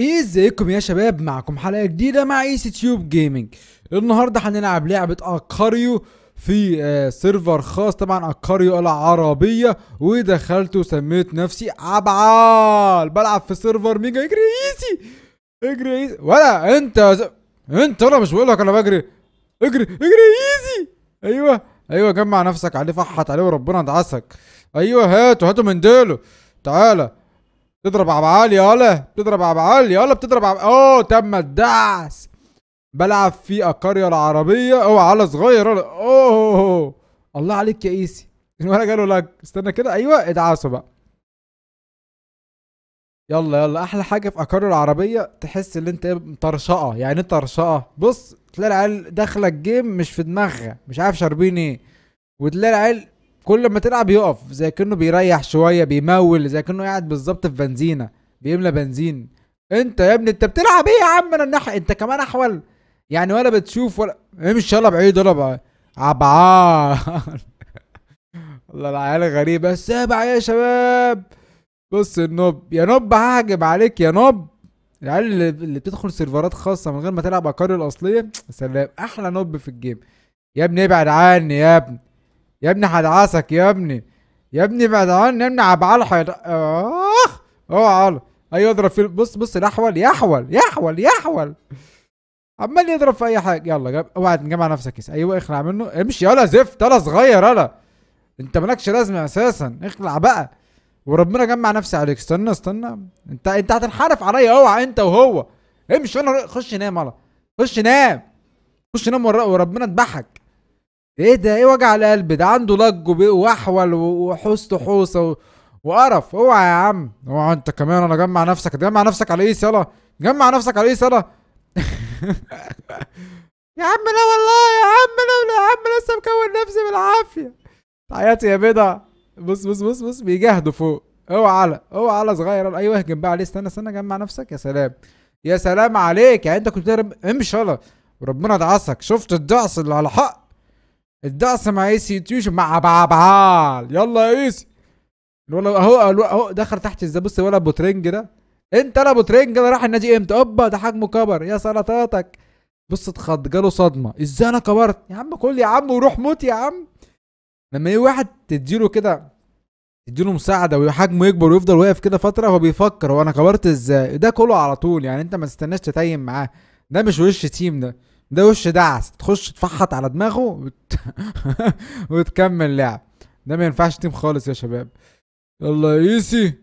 ازيكم إيه يا شباب معكم حلقه جديده مع ايسي تيوب جيمنج النهارده هنلعب لعبه اكاريو في آه سيرفر خاص طبعا اكاريو العربيه ودخلت وسميت نفسي عبعال بلعب في سيرفر ميجا اجري ايسي اجري ايسي ولا انت ز... انت انا مش بقول لك انا بجري اجري اجري ايسي ايوه ايوه جمع نفسك عليه فحط عليه وربنا يدعسك ايوه هاتوا هاتوا من ديله تعالى بتضرب على بعالي يالا بتضرب على بعالي يالا بتضرب عب... اوه تم الدعس بلعب في القرية العربية اوعى على صغير اوه الله عليك يا ايسي الولد قالوا لك استنى كده ايوه ادعسوا بقى يلا يلا احلى حاجه في اقار العربيه تحس ان انت مطرشقه إيه، يعني انت إيه طرشقه بص تلاقي العيال داخله الجيم مش في دماغها مش عارف شاربين ايه وتلاقي العيال كل ما تلعب يقف زي كأنه بيريح شوية بيمول زي كأنه قاعد بالظبط في بنزينة بيملى بنزين انت يا ابني انت بتلعب ايه يا عم انا الناحية انت كمان احول يعني ولا بتشوف ولا امشي يلا بعيد يلا عبعال والله العيال غريبة السابع يا شباب بص النوب يا نوب ههجم عليك يا نوب العيال اللي بتدخل سيرفرات خاصة من غير ما تلعب اكاري الاصلية سلام احلى نوب في الجيم يا ابني ابعد عني يا ابني يا ابني هدعسك يا ابني يا ابني بعد عني يا ابني عبعال حيط اخ اوعى ايوه اضرب في بص بص الاحول يحول يحول يحول عمال يضرب في اي حاجه يلا اوعى تجمع نفسك يس ايوه اخلع منه امشي يلا زفت يلا صغير يلا انت مالكش لازمه اساسا اخلع بقى وربنا جمع نفسي عليك استنى استنى انت انت هتنحرف عليا اوعى انت وهو امشي انا خش نام يلا خش نام خش نام وربنا ذبحك ايه ده ايه وجع القلب ده عنده لج واحول وحوسته حوسه وقرف اوعى يا عم اوعى انت كمان انا جمع نفسك جمع نفسك على ايه يلا جمع نفسك على ايه يلا يا عم لا والله يا عم لا يا عم لسه مكون نفسي بالعافيه حياتي يا بدع بص بص بص بص بيجاهدوا فوق اوعى على اوعى على صغير ايوه اهجم بقى عليه استنى استنى جمع نفسك يا سلام يا سلام عليك يعني انت كنت امشي يلا وربنا دعسك شفت الدعس اللي على حق الدقص مع ايسي تيوشن مع بعبعال يلا يا ايسي الولد اهو اهو دخل تحت ازاي بص ولا ابو ترنج ده انت انا ابو ترنج ده راح النادي امتى اوبا ده حجمه كبر يا سلطاتك بص اتخض جاله صدمه ازاي انا كبرت يا عم كل يا عم وروح موت يا عم لما يجي واحد تديله كده تديله مساعده وحجمه يكبر ويفضل واقف كده فتره هو بيفكر هو انا كبرت ازاي ده كله على طول يعني انت ما تستناش تتيم معاه ده مش وش تيم ده ده وش دعس تخش تفحط على دماغه وت... وتكمل لعب ده ما ينفعش تيم خالص يا شباب يلا يا ايسي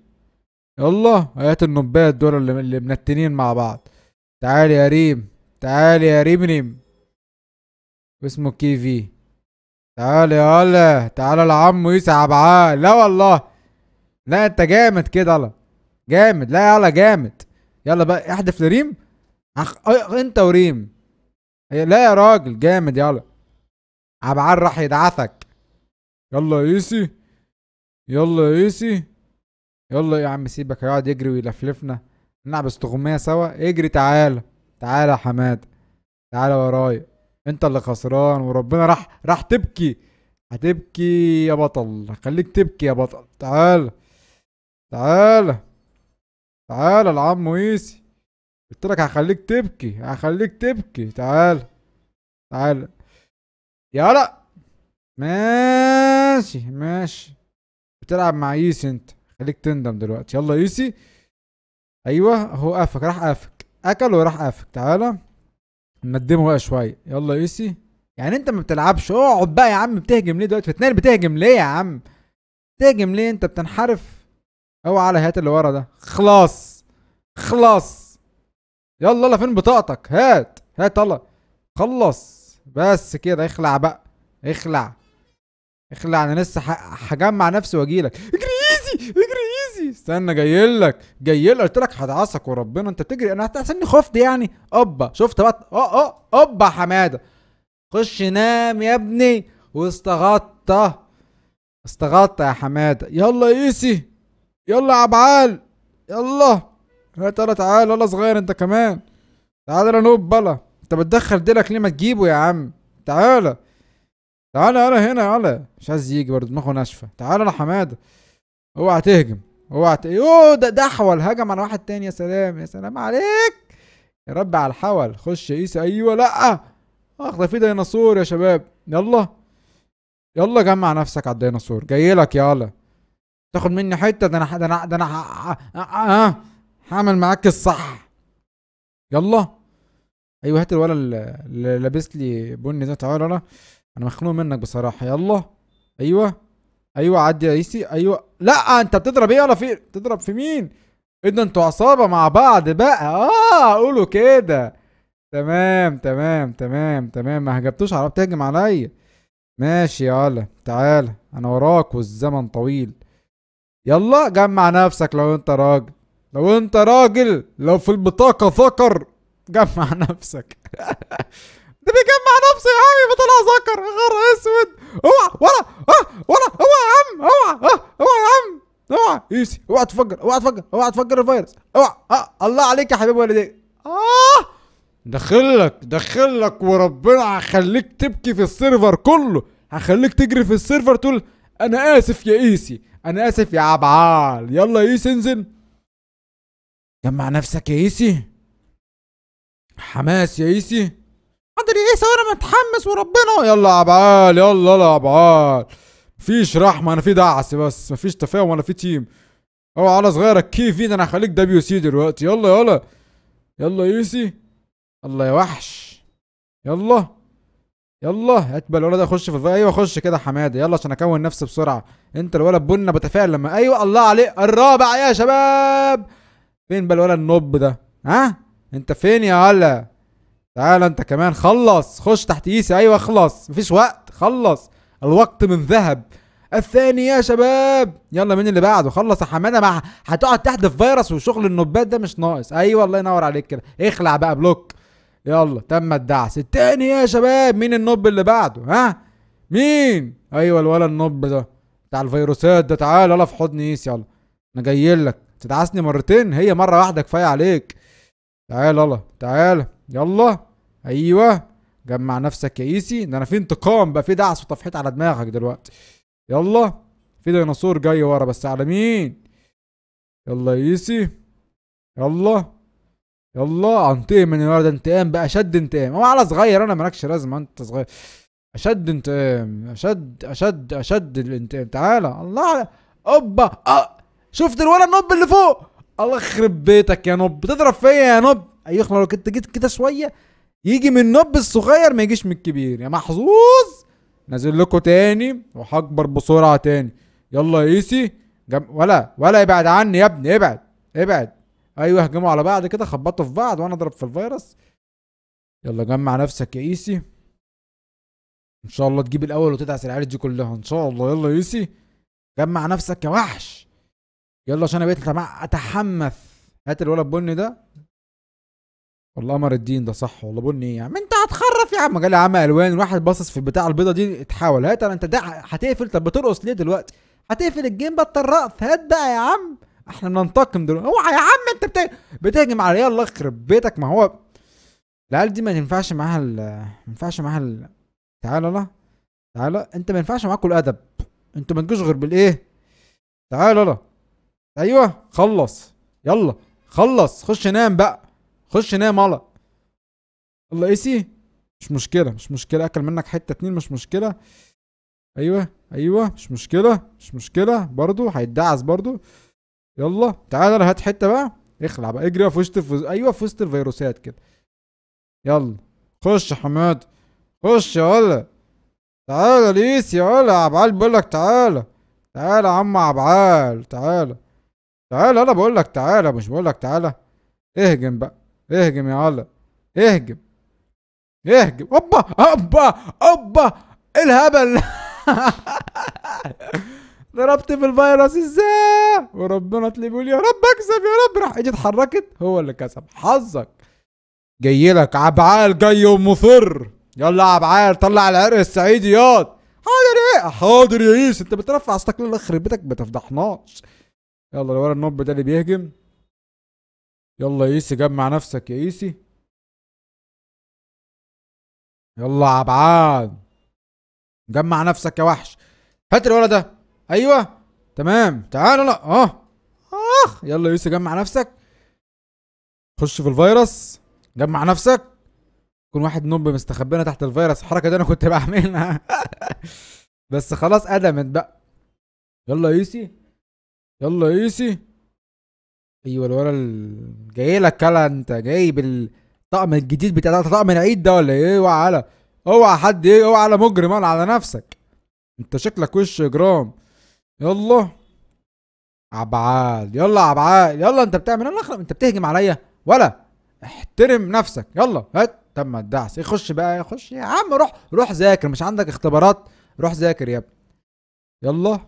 يلا هات النبات دول اللي, اللي منتنين مع بعض تعال يا ريم تعال يا ريم ريم اسمه كيفي تعال يا هلا تعال العم ايسي عبعال لا والله لا انت جامد كده يلا جامد لا يلا جامد يلا بقى احدف لريم أخ... انت وريم لا يا راجل جامد يلا عبعال راح يدعسك يلا يا ايسي يلا يا ايسي يلا يا عم سيبك هيقعد يجري ويلفلفنا نلعب استغمايه سوا اجري تعالى تعالى يا حماد تعالى ورايا انت اللي خسران وربنا راح راح تبكي هتبكي يا بطل خليك تبكي يا بطل تعالى تعالى تعالى العم ايسي قلت لك هخليك تبكي هخليك تبكي تعال تعال يلا ماشي ماشي بتلعب مع ييسي انت خليك تندم دلوقتي يلا ييسي ايوه اهو قافك راح قافك اكل وراح قافك تعالى ندمه بقى شويه يلا ييسي يعني انت ما بتلعبش اقعد بقى يا عم بتهجم ليه دلوقتي فتنال بتهجم ليه يا عم بتهجم ليه انت بتنحرف اوعى على هات اللي ورا ده خلاص خلاص يلا يلا فين بطاقتك هات هات يلا خلص بس كده اخلع بقى اخلع اخلع انا لسه هجمع نفسي واجيلك اجري ايزي اجري ايزي استنى جايلك جايلك قلت لك هدعسك وربنا انت بتجري انا هتحسني خفت يعني اوبا شفت بقى اه اه اوبا حماده خش نام يا ابني واستغطى استغطى يا حماده يلا ايسي يلا يا عبعال يلا لا ترى تعال والله صغير انت كمان تعال يا نوب بلا انت بتدخل ديلك ليه ما تجيبه يا عم تعالى تعالى يلا هنا يلا مش عايز يجي برضه دماغه ناشفه تعالى يا حماده اوعى تهجم اوعى ت... يوه ده ده حول هجم على واحد تاني يا سلام يا سلام عليك يا رب على الحول خش يا عيسى ايوه لا اخد في ديناصور يا شباب يلا يلا جمع نفسك على الديناصور جاي لك يلا تاخد مني حته ده انا ده انا ده انا هعمل معاك الصح يلا ايوه هات الولد اللي لابس لي بني ده تعالى انا انا مخنوق منك بصراحه يلا ايوه ايوه عدي يا ريسي ايوه لا انت بتضرب ايه ولا في بتضرب في مين ايه ده انتوا عصابه مع بعض بقى اه قولوا كده تمام تمام تمام تمام ما هجبتوش عرب تهجم عليا ماشي يلا تعالى انا وراك والزمن طويل يلا جمع نفسك لو انت راجل لو انت راجل لو في البطاقة ذكر جمع نفسك ده بيجمع نفسه يا عمي بطلع ذكر غير اسود اوعى ورا اه ورا اوعى يا عم اوعى اوعى يا عم اوعى ايسي اوعى تفجر اوعى تفجر اوعى تفجر الفيروس اوعى اه الله عليك يا حبيب والديك اه دخلك دخلك وربنا هخليك تبكي في السيرفر كله هخليك تجري في السيرفر تقول انا اسف يا ايسي انا اسف يا عبعال يلا يا ايسي انزل جمع نفسك يا ايسي حماس يا ايسي قدر ايسي وانا متحمس وربنا يلا يا عبال يلا يا عبال مفيش رحمه انا في دعس بس مفيش تفاهم انا في تيم اوعى على صغيرك كي في ده انا هخليك دبليو سي دلوقتي يلا يلا يلا ايسي الله يا وحش يلا يلا هات بقى الولد اخش في الفاية. ايوه خش كده حماده يلا عشان اكون نفسي بسرعه انت الولد بنا بتفاعل لما ايوه الله عليك الرابع يا شباب فين بقى الولد النوب ده ها انت فين يا هلا تعال انت كمان خلص خش تحت ايسي ايوه اخلص مفيش وقت خلص الوقت من ذهب الثاني يا شباب يلا مين اللي بعده خلص يا حماده مع هتقعد تحدف فيروس وشغل النوبات ده مش ناقص ايوه الله ينور عليك كده اخلع بقى بلوك يلا تم الدعس الثاني يا شباب مين النوب اللي بعده ها مين ايوه الولد النوب ده بتاع الفيروسات ده تعال يلا في حضن ايس يلا انا جاي لك تدعسني مرتين هي مره واحده كفايه عليك تعال يلا تعال يلا ايوه جمع نفسك يا ايسي ده انا في انتقام بقى في دعس وتفحيط على دماغك دلوقتي يلا في ديناصور جاي ورا بس على مين يلا يا ايسي يلا يلا انتقم من ده انتقام بقى اشد انتقام هو على صغير انا مالكش لازمه انت صغير اشد انتقام اشد اشد اشد الانتقام تعالى الله اوبا أه. شفت الولد نوب اللي فوق الله يخرب بيتك يا نوب بتضرب فيا إيه يا نوب ايوه لو كنت جيت كده شويه يجي من النوب الصغير ما يجيش من الكبير يا محظوظ نازل لكم تاني وهكبر بسرعه تاني يلا يا ايسي جم... ولا ولا ابعد عني يا ابني ابعد ابعد ايوه هجموا على بعض كده خبطوا في بعض وانا اضرب في الفيروس يلا جمع نفسك يا ايسي ان شاء الله تجيب الاول وتدعس العيال دي كلها ان شاء الله يلا يا ايسي جمع نفسك يا وحش يلا عشان انا بقيت اتحمس هات الولد بني ده والله قمر الدين ده صح والله بني ايه يا عم انت هتخرف يا عم يا عم الوان الواحد باصص في البتاع البيضه دي اتحاول هات انت ده هتقفل طب بترقص ليه دلوقتي هتقفل الجيم بطل رقص هات بقى يا عم احنا بننتقم دلوقتي اوعى يا عم انت بت... بتهجم على يلا اخرب بيتك ما هو العيال دي ما ينفعش معاها ال... ما ينفعش معاها ال... تعالى لا تعالى انت ما ينفعش معاكم الادب انتوا ما تجوش غير بالايه تعالى لا ايوه خلص يلا خلص خش نام بقى خش نام على الله ايسي مش مشكله مش مشكله اكل منك حته اتنين مش مشكله ايوه ايوه مش مشكله مش مشكله برضو هيتدعس برضو يلا تعالى هات حته بقى اخلع بقى اجري في وسط الفز... ايوه في وسط الفيروسات كده يلا خش يا حماد خش يا ولا تعالى ليس يا ولا عبعال لك تعالى تعالى يا عم عبعال تعالى تعالى انا بقول لك تعالى مش بقول لك تعالى اهجم بقى اهجم يا علا اهجم اهجم اوبا اوبا اوبا إيه الهبل ضربت في الفيروس ازاي وربنا طلب يقول يا رب اكسب يا رب راح اجي اتحركت هو اللي كسب حظك جاي لك عبعال جاي ومصر يلا يا عبعال طلع العرق السعيدي ياض حاضر ايه حاضر يا ايس انت بترفع استقلال للاخر بيتك ما تفضحناش يلا لورا النوب ده اللي بيهجم يلا يا ايسي جمع نفسك يا ايسي يلا يا جمع نفسك يا وحش هات الولد ده ايوه تمام تعال لا اه اخ يلا يوسف جمع نفسك خش في الفيروس جمع نفسك كل واحد نوب مستخبينا تحت الفيروس الحركه دي انا كنت بعملها بس خلاص ادمت بقى يلا يوسي يلا ايسي ايوه الولد جاي لك كلا انت جاي بالطقم الجديد بتاع طقم العيد ده ولا ايه اوعى على اوعى حد ايه اوعى على مجرم على نفسك انت شكلك وش جرام يلا عبعال يلا عبعال يلا انت بتعمل يلا ايه؟ اخرب انت بتهجم عليا ولا احترم نفسك يلا هات طب ما تدعس خش بقى خش يا عم روح روح ذاكر مش عندك اختبارات روح ذاكر يا ابني يلا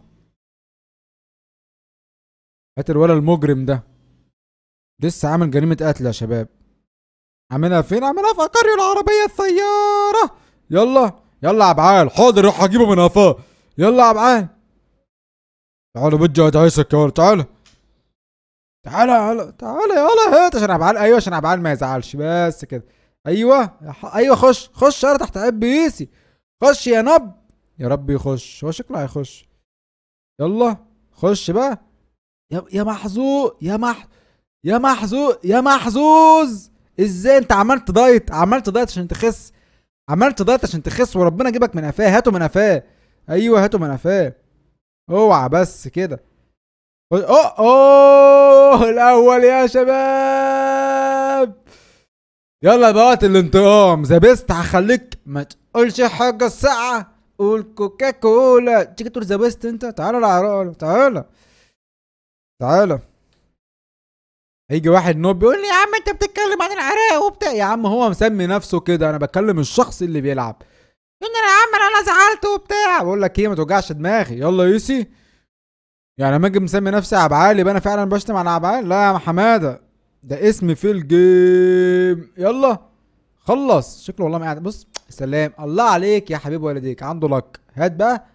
هات الولد المجرم ده لسه عامل جريمة قتل يا شباب عاملها فين؟ عاملها في قرية العربية السيارة يلا يلا يا عبعال حاضر روح هجيبه من قفاه يلا يا عبعال تعالى هات اتعيسك يا تعالى تعالى يلا تعالى يلا هات عشان عبعال ايوه عشان عبعال ما يزعلش بس كده ايوه ايوه خش خش انا تحت عب بيسي خش يا نب يا رب يخش هو شكله هيخش يلا خش بقى يا يا محظوظ يا مح يا محظوظ يا محظوظ ازاي انت عملت دايت عملت دايت عشان تخس عملت دايت عشان تخس وربنا يجيبك من قفاه هاته من قفاه ايوه هاته من قفاه اوعى بس كده اوه اوه الاول يا شباب يلا بقى الانتقام ذا بيست هخليك ما تقولش حاجه الساعه قول كوكا كولا تيجي تقول ذا بيست انت تعالى تعالى تعالى تعالى هيجي واحد نوب بيقول لي يا عم انت بتتكلم عن العراق وبتاع يا عم هو مسمي نفسه كده انا بكلم الشخص اللي بيلعب يقول لي يا عم انا زعلت وبتاع بقول لك ايه ما توجعش دماغي يلا يوسي يعني لما اجي مسمي نفسي عالي يبقى انا فعلا بشتم على عبعال لا يا حماده ده اسمي في الجيم يلا خلص شكله والله ما قاعد بص سلام الله عليك يا حبيب والديك عنده لك هات بقى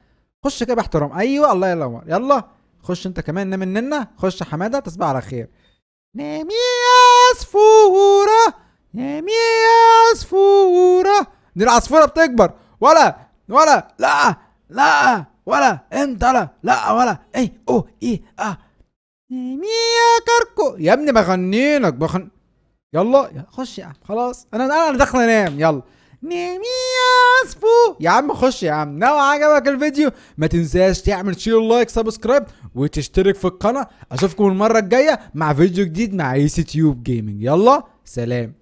خش كده باحترام ايوه الله يلا, يلا خش انت كمان نام النينه خش حماده تصبح على خير نامي يا عصفوره نامي يا عصفوره دي العصفوره بتكبر ولا ولا لا لا ولا انت لا لا ولا اي او اي اه نامي يا كركو يا ابني بغني لك بغن يلا خش يا خلاص انا انا داخل انام يلا نامي اسفو يا عم خش يا عم لو عجبك الفيديو ما تنساش تعمل شير لايك سبسكرايب وتشترك في القناه اشوفكم المره الجايه مع فيديو جديد مع اي سي تيوب جيمنج يلا سلام